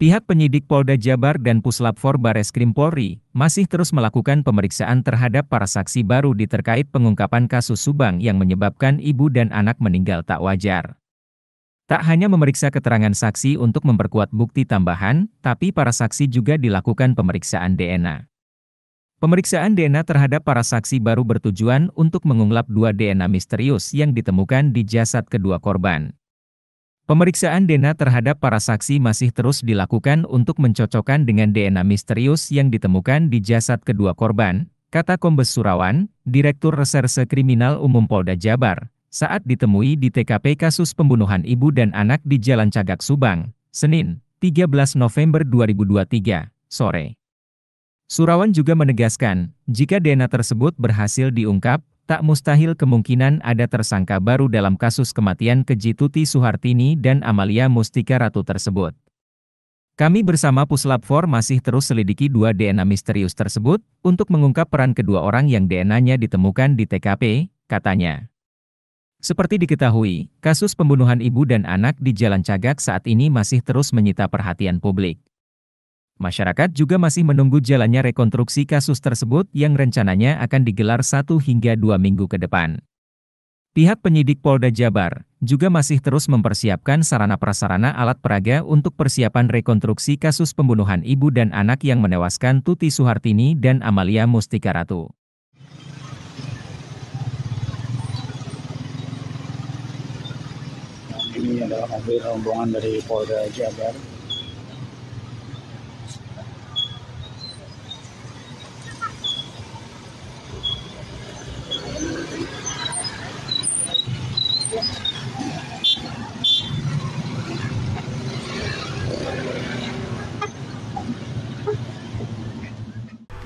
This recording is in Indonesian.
Pihak penyidik Polda Jabar dan Puslap 4 Bareskrim Polri masih terus melakukan pemeriksaan terhadap para saksi baru di terkait pengungkapan kasus Subang yang menyebabkan ibu dan anak meninggal tak wajar. Tak hanya memeriksa keterangan saksi untuk memperkuat bukti tambahan, tapi para saksi juga dilakukan pemeriksaan DNA. Pemeriksaan DNA terhadap para saksi baru bertujuan untuk mengungkap dua DNA misterius yang ditemukan di jasad kedua korban. Pemeriksaan DNA terhadap para saksi masih terus dilakukan untuk mencocokkan dengan DNA misterius yang ditemukan di jasad kedua korban, kata Kombes Surawan, Direktur Reserse Kriminal Umum Polda Jabar, saat ditemui di TKP kasus pembunuhan ibu dan anak di Jalan Cagak Subang, Senin, 13 November 2023, sore. Surawan juga menegaskan, jika DNA tersebut berhasil diungkap, Tak mustahil kemungkinan ada tersangka baru dalam kasus kematian Keji Tuti Suhartini dan Amalia Mustika Ratu tersebut. Kami bersama puslap 4 masih terus selidiki dua DNA misterius tersebut untuk mengungkap peran kedua orang yang DNA-nya ditemukan di TKP, katanya. Seperti diketahui, kasus pembunuhan ibu dan anak di Jalan Cagak saat ini masih terus menyita perhatian publik. Masyarakat juga masih menunggu jalannya rekonstruksi kasus tersebut yang rencananya akan digelar satu hingga dua minggu ke depan. Pihak penyidik Polda Jabar juga masih terus mempersiapkan sarana-prasarana alat peraga untuk persiapan rekonstruksi kasus pembunuhan ibu dan anak yang menewaskan Tuti Suhartini dan Amalia Mustika Ratu. Ini adalah mobil rombongan dari Polda Jabar